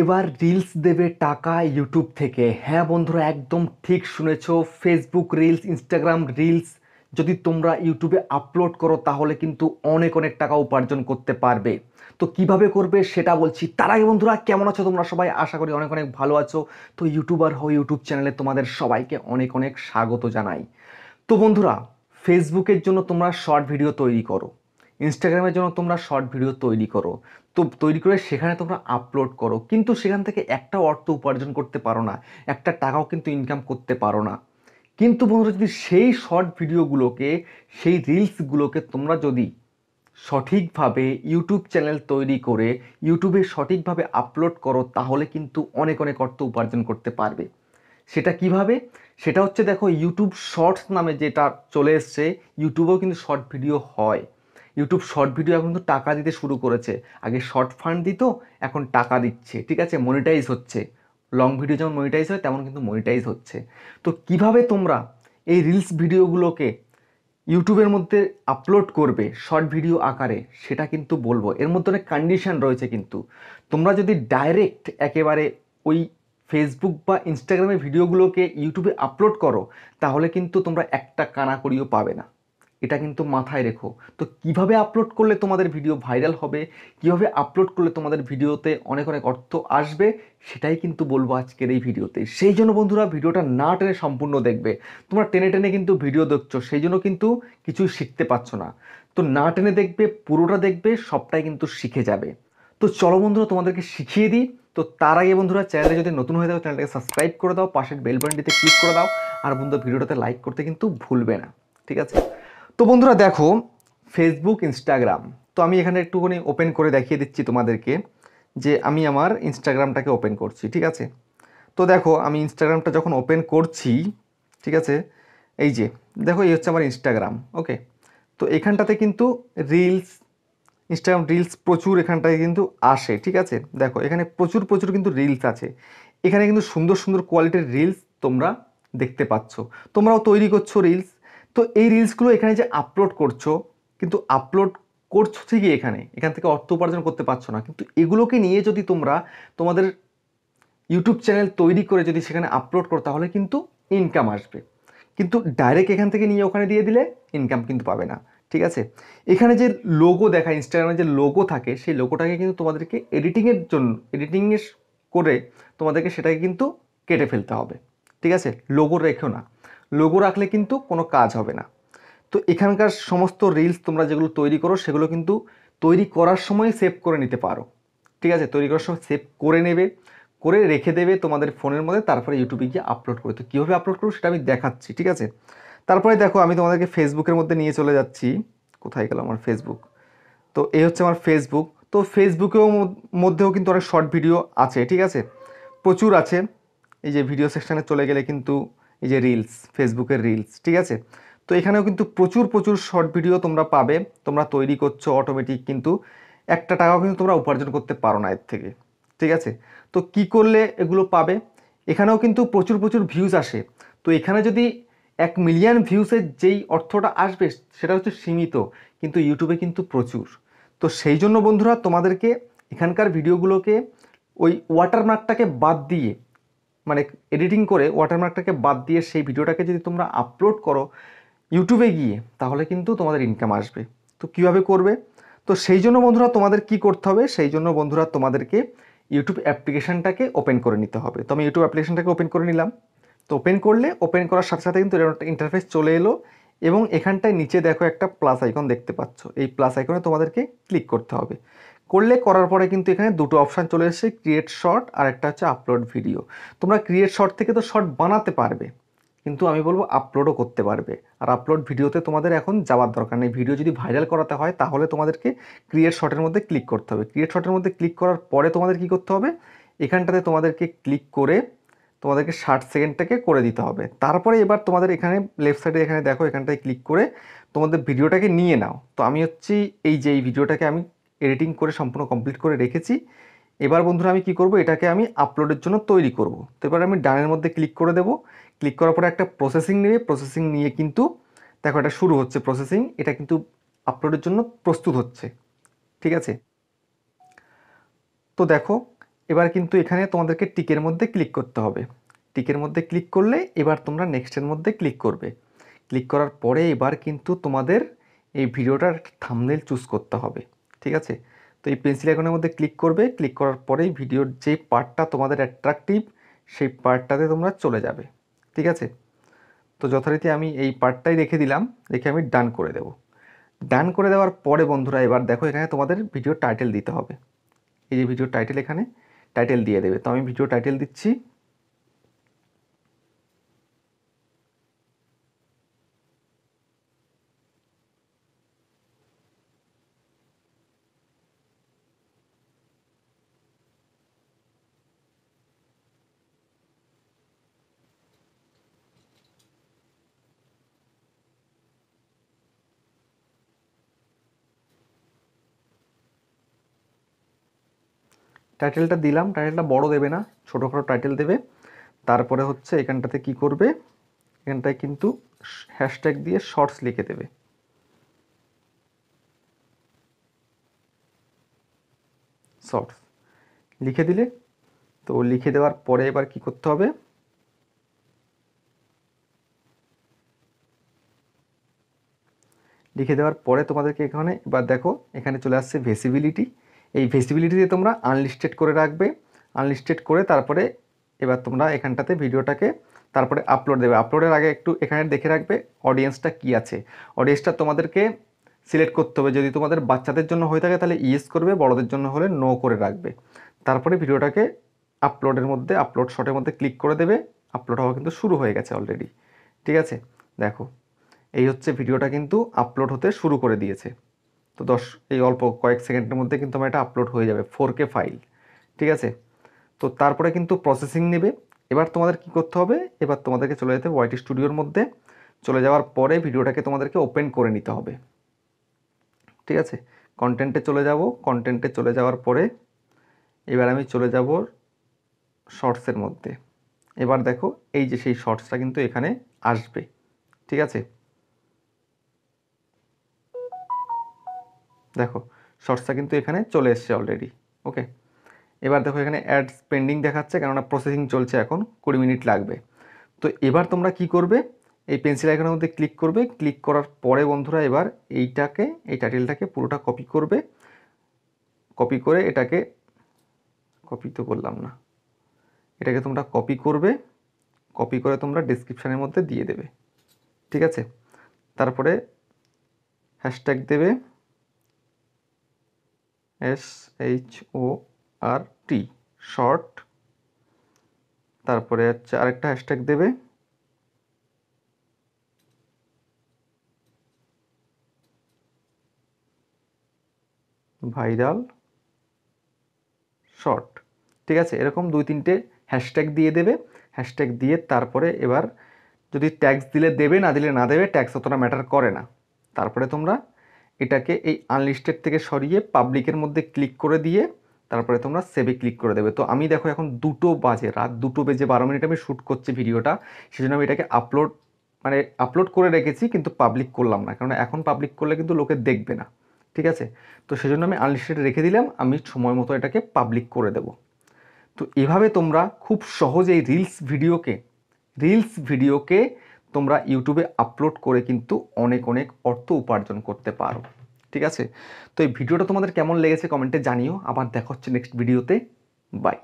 এবার রিলস দেবে টাকা ইউটিউব থেকে হ্যাঁ বন্ধুরা একদম ঠিক শুনেছ ফেসবুক রিলস ইনস্টাগ্রাম রিলস যদি তোমরা ইউটিউবে আপলোড করো তাহলে কিন্তু অনেক অনেক টাকা উপার্জন করতে পারবে তো কিভাবে করবে সেটা বলছি তার আগে বন্ধুরা কেমন আছো তোমরা সবাই আশা করি অনেক অনেক ভালো আছো তো ইউটিউবার হও ইউটিউব চ্যানেলে তোমাদের সবাইকে অনেক অনেক স্বাগত জানাই তো বন্ধুরা ফেসবুকের জন্য তোমরা শর্ট ভিডিও তৈরি করো ইনস্টাগ্রামের জন্য তোমরা শর্ট ভিডিও তৈরি করো তো তৈরি করে সেখানে তোমরা আপলোড করো কিন্তু সেখান থেকে একটা অর্থ উপার্জন করতে পারো না একটা টাকাও কিন্তু ইনকাম করতে পারো না কিন্তু বন্ধুরা যদি সেই শর্ট ভিডিওগুলোকে সেই রিলসগুলোকে তোমরা যদি সঠিকভাবে ইউটিউব চ্যানেল তৈরি করে ইউটিউবে সঠিকভাবে আপলোড করো তাহলে কিন্তু অনেক অনেক অর্থ উপার্জন করতে পারবে সেটা কিভাবে সেটা হচ্ছে দেখো ইউটিউব শর্টস নামে যেটা চলে এসছে ইউটিউবেও কিন্তু শর্ট ভিডিও হয় ইউটিউব শর্ট ভিডিও এখন তো টাকা দিতে শুরু করেছে আগে শর্ট ফান্ড দিত এখন টাকা দিচ্ছে ঠিক আছে মনিটাইজ হচ্ছে লং ভিডিও যেমন মনিটাইজ হয় তেমন কিন্তু মনিটাইজ হচ্ছে তো কিভাবে তোমরা এই রিলস ভিডিওগুলোকে ইউটিউবের মধ্যে আপলোড করবে শর্ট ভিডিও আকারে সেটা কিন্তু বলবো এর মধ্যে অনেক কন্ডিশান রয়েছে কিন্তু তোমরা যদি ডাইরেক্ট একেবারে ওই ফেসবুক বা ইনস্টাগ্রামে ভিডিওগুলোকে ইউটিউবে আপলোড করো তাহলে কিন্তু তোমরা একটা কানাকড়িও পাবে না এটা কিন্তু মাথায় রেখো তো কিভাবে আপলোড করলে তোমাদের ভিডিও ভাইরাল হবে কিভাবে আপলোড করলে তোমাদের ভিডিওতে অনেক অনেক অর্থ আসবে সেটাই কিন্তু বলবো আজকের এই ভিডিওতে সেই জন্য বন্ধুরা ভিডিওটা না টেনে সম্পূর্ণ দেখবে তোমরা টেনে টেনে কিন্তু ভিডিও দেখছো সেই জন্য কিন্তু কিছুই শিখতে পারছো না তো না টেনে দেখবে পুরোটা দেখবে সবটাই কিন্তু শিখে যাবে তো চলো বন্ধুরা তোমাদেরকে শিখিয়ে দিই তো তার আগে বন্ধুরা চ্যানেলে যদি নতুন হয়ে থাকো চ্যানেলটাকে সাবস্ক্রাইব করে দাও পাশের বেল বাটনটিতে ক্লিক করে দাও আর বন্ধুরা ভিডিওটাতে লাইক করতে কিন্তু ভুলবে না ঠিক আছে তো বন্ধুরা দেখো ফেসবুক ইনস্টাগ্রাম তো আমি এখানে একটুখানি ওপেন করে দেখিয়ে দিচ্ছি তোমাদেরকে যে আমি আমার ইনস্টাগ্রামটাকে ওপেন করছি ঠিক আছে তো দেখো আমি ইনস্টাগ্রামটা যখন ওপেন করছি ঠিক আছে এই যে দেখো এই হচ্ছে আমার ইনস্টাগ্রাম ওকে তো এখানটাতে কিন্তু রিলস ইনস্টাগ্রাম রিলস প্রচুর এখানটায় কিন্তু আসে ঠিক আছে দেখো এখানে প্রচুর প্রচুর কিন্তু রিলস আছে এখানে কিন্তু সুন্দর সুন্দর কোয়ালিটির রিলস তোমরা দেখতে পাচ্ছ তোমরাও তৈরি করছো রিলস তো এই রিলসগুলো এখানে যে আপলোড করছো কিন্তু আপলোড করছো ঠিকই এখানে এখান থেকে অর্থ উপার্জন করতে পারছো না কিন্তু এগুলোকে নিয়ে যদি তোমরা তোমাদের ইউটিউব চ্যানেল তৈরি করে যদি সেখানে আপলোড করো তাহলে কিন্তু ইনকাম আসবে কিন্তু ডাইরেক্ট এখান থেকে নিয়ে ওখানে দিয়ে দিলে ইনকাম কিন্তু পাবে না ঠিক আছে এখানে যে লোগো দেখা ইনস্টাগ্রামে যে লোগো থাকে সেই লোগোটাকে কিন্তু তোমাদেরকে এডিটিংয়ের জন্য এডিটিংয়ের করে তোমাদেরকে সেটাকে কিন্তু কেটে ফেলতে হবে ঠিক আছে লোগো রেখেও না লোগো রাখলে কিন্তু কোনো কাজ হবে না তো এখানকার সমস্ত রিলস তোমরা যেগুলো তৈরি করো সেগুলো কিন্তু তৈরি করার সময় সেভ করে নিতে পারো ঠিক আছে তৈরি করার সময় সেভ করে নেবে করে রেখে দেবে তোমাদের ফোনের মধ্যে তারপরে ইউটিউবে গিয়ে আপলোড করো তো কীভাবে আপলোড করবো সেটা আমি দেখাচ্ছি ঠিক আছে তারপরে দেখো আমি তোমাদেরকে ফেসবুকের মধ্যে নিয়ে চলে যাচ্ছি কোথায় গেল আমার ফেসবুক তো এই হচ্ছে আমার ফেসবুক তো ফেসবুকেও মধ্যেও কিন্তু অনেক শর্ট ভিডিও আছে ঠিক আছে প্রচুর আছে এই যে ভিডিও সেকশানে চলে গেলে কিন্তু এই যে রিলস ফেসবুকের রিলস ঠিক আছে তো এখানেও কিন্তু প্রচুর প্রচুর শর্ট ভিডিও তোমরা পাবে তোমরা তৈরি করছো অটোমেটিক কিন্তু একটা টাকাও কিন্তু তোমরা উপার্জন করতে পারো না এর থেকে ঠিক আছে তো কি করলে এগুলো পাবে এখানেও কিন্তু প্রচুর প্রচুর ভিউজ আসে তো এখানে যদি এক মিলিয়ন ভিউসের যেই অর্থটা আসবে সেটা হচ্ছে সীমিত কিন্তু ইউটিউবে কিন্তু প্রচুর তো সেই জন্য বন্ধুরা তোমাদেরকে এখানকার ভিডিওগুলোকে ওই ওয়াটারমার্কটাকে বাদ দিয়ে মানে এডিটিং করে ওয়াটারমার্কটাকে বাদ দিয়ে সেই ভিডিওটাকে যদি তোমরা আপলোড করো ইউটিউবে গিয়ে তাহলে কিন্তু তোমাদের ইনকাম আসবে তো কিভাবে করবে তো সেই জন্য বন্ধুরা তোমাদের কি করতে হবে সেই জন্য বন্ধুরা তোমাদেরকে ইউটিউব অ্যাপ্লিকেশানটাকে ওপেন করে নিতে হবে তো আমি ইউটিউব অ্যাপ্লিকেশানটাকে ওপেন করে নিলাম তো ওপেন করলে ওপেন করার সাথে সাথে কিন্তু এরকম একটা ইন্টারফেস চলে এলো এবং এখানটায় নিচে দেখো একটা প্লাস আইকন দেখতে পাচ্ছ এই প্লাস আইকনে তোমাদেরকে ক্লিক করতে হবে করলে করার পরে কিন্তু এখানে দুটো অপশান চলে এসেছে ক্রিয়েট শর্ট আর একটা হচ্ছে আপলোড ভিডিও তোমরা ক্রিয়েট শর্ট থেকে তো শর্ট বানাতে পারবে কিন্তু আমি বলবো আপলোডও করতে পারবে আর আপলোড ভিডিওতে তোমাদের এখন যাওয়ার দরকার নেই ভিডিও যদি ভাইরাল করাতে হয় তাহলে তোমাদেরকে ক্রিয়েট শর্টের মধ্যে ক্লিক করতে হবে ক্রিয়েট শর্টের মধ্যে ক্লিক করার পরে তোমাদের কি করতে হবে এখানটাতে তোমাদেরকে ক্লিক করে তোমাদেরকে ষাট সেকেন্ডটাকে করে দিতে হবে তারপরে এবার তোমাদের এখানে লেফট সাইডে এখানে দেখো এখানটায় ক্লিক করে তোমাদের ভিডিওটাকে নিয়ে নাও তো আমি হচ্ছি এই যে এই ভিডিওটাকে আমি এডিটিং করে সম্পূর্ণ কমপ্লিট করে রেখেছি এবার বন্ধুরা আমি কি করব এটাকে আমি আপলোডের জন্য তৈরি করব তো এবার আমি ডানের মধ্যে ক্লিক করে দেব ক্লিক করার পরে একটা প্রসেসিং নেবে প্রসেসিং নিয়ে কিন্তু দেখো এটা শুরু হচ্ছে প্রসেসিং এটা কিন্তু আপলোডের জন্য প্রস্তুত হচ্ছে ঠিক আছে তো দেখো এবার কিন্তু এখানে তোমাদেরকে টিকের মধ্যে ক্লিক করতে হবে টিকের মধ্যে ক্লিক করলে এবার তোমরা নেক্সটের মধ্যে ক্লিক করবে ক্লিক করার পরে এবার কিন্তু তোমাদের এই ভিডিওটার থামনেল চুজ করতে হবে ঠিক আছে তো এই পেন্সিল আইকনের মধ্যে ক্লিক করবে ক্লিক করার পরেই ভিডিওর যে পার্টটা তোমাদের অ্যাট্রাকটিভ সেই পার্টটাতে তোমরা চলে যাবে ঠিক আছে তো যথারীতি আমি এই পার্টটাই রেখে দিলাম রেখে আমি ডান করে দেব ডান করে দেওয়ার পরে বন্ধুরা এবার দেখো এখানে তোমাদের ভিডিও টাইটেল দিতে হবে এই যে ভিডিও টাইটেল এখানে টাইটেল দিয়ে দেবে তো আমি ভিডিও টাইটেল দিচ্ছি টাইটেলটা দিলাম টাইটেলটা বড় দেবে না ছোটোখাটো টাইটেল দেবে তারপরে হচ্ছে এখানটাতে কি করবে এখানটায় কিন্তু হ্যাশট্যাগ দিয়ে শর্টস লিখে দেবে শর্টস লিখে দিলে তো লিখে দেওয়ার পরে এবার কি করতে হবে লিখে দেওয়ার পরে তোমাদেরকে এখানে এবার দেখো এখানে চলে আসছে ভেসিবিলিটি এই ভিজিবিলিটিতে তোমরা আনলিস্টেড করে রাখবে আনলিস্টেড করে তারপরে এবার তোমরা এখানটাতে ভিডিওটাকে তারপরে আপলোড দেবে আপলোডের আগে একটু এখানে দেখে রাখবে অডিয়েন্সটা কি আছে অডিয়েন্সটা তোমাদেরকে সিলেক্ট করতে হবে যদি তোমাদের বাচ্চাদের জন্য হয়ে থাকে তাহলে ইয়েস করবে বড়দের জন্য হলে নো করে রাখবে তারপরে ভিডিওটাকে আপলোডের মধ্যে আপলোড শটের মধ্যে ক্লিক করে দেবে আপলোড হওয়া কিন্তু শুরু হয়ে গেছে অলরেডি ঠিক আছে দেখো এই হচ্ছে ভিডিওটা কিন্তু আপলোড হতে শুরু করে দিয়েছে তো দশ এই অল্প কয়েক সেকেন্ডের মধ্যে কিন্তু আমার এটা আপলোড হয়ে যাবে ফোর কে ফাইল ঠিক আছে তো তারপরে কিন্তু প্রসেসিং নেবে এবার তোমাদের কি করতে হবে এবার তোমাদেরকে চলে যেতে হবে স্টুডিওর মধ্যে চলে যাওয়ার পরে ভিডিওটাকে তোমাদেরকে ওপেন করে নিতে হবে ঠিক আছে কন্টেন্টে চলে যাব কন্টেন্টে চলে যাওয়ার পরে এবার আমি চলে যাব শর্টসের মধ্যে এবার দেখো এই যে সেই শর্টসটা কিন্তু এখানে আসবে ঠিক আছে দেখো শর্টসটা কিন্তু এখানে চলে এসছে অলরেডি ওকে এবার দেখো এখানে অ্যাড পেন্ডিং দেখাচ্ছে কেননা প্রসেসিং চলছে এখন কুড়ি মিনিট লাগবে তো এবার তোমরা কি করবে এই পেন্সিল আইকনের মধ্যে ক্লিক করবে ক্লিক করার পরে বন্ধুরা এবার এইটাকে এই টাইটেলটাকে পুরোটা কপি করবে কপি করে এটাকে কপি তো করলাম না এটাকে তোমরা কপি করবে কপি করে তোমরা ডিসক্রিপশানের মধ্যে দিয়ে দেবে ঠিক আছে তারপরে হ্যাশট্যাগ দেবে S H O R T short তারপরে হচ্ছে আরেকটা হ্যাশট্যাগ দেবে ভাইরাল শর্ট ঠিক আছে এরকম দুই তিনটে হ্যাশট্যাগ দিয়ে দেবে হ্যাশট্যাগ দিয়ে তারপরে এবার যদি ট্যাক্স দিলে দেবে না দিলে না দেবে ট্যাক্স অতটা ম্যাটার করে না তারপরে তোমরা এটাকে এই আনলিস্টেড থেকে সরিয়ে পাবলিকের মধ্যে ক্লিক করে দিয়ে তারপরে তোমরা সেভে ক্লিক করে দেবে তো আমি দেখো এখন দুটো বাজে রাত দুটো বেজে বারো মিনিট আমি শ্যুট করছি ভিডিওটা সেজন্য আমি এটাকে আপলোড মানে আপলোড করে রেখেছি কিন্তু পাবলিক করলাম না কারণ এখন পাবলিক করলে কিন্তু লোকে দেখবে না ঠিক আছে তো সেজন্য আমি আনলিস্টেড রেখে দিলাম আমি সময় মতো এটাকে পাবলিক করে দেব তো এভাবে তোমরা খুব সহজেই রিলস ভিডিওকে রিলস ভিডিওকে তোমরা ইউটিউবে আপলোড করে কিন্তু অনেক অনেক অর্থ উপার্জন করতে পারো ঠিক আছে তো এই ভিডিওটা তোমাদের কেমন লেগেছে কমেন্টে জানিও আবার দেখা হচ্ছে নেক্সট ভিডিওতে বাই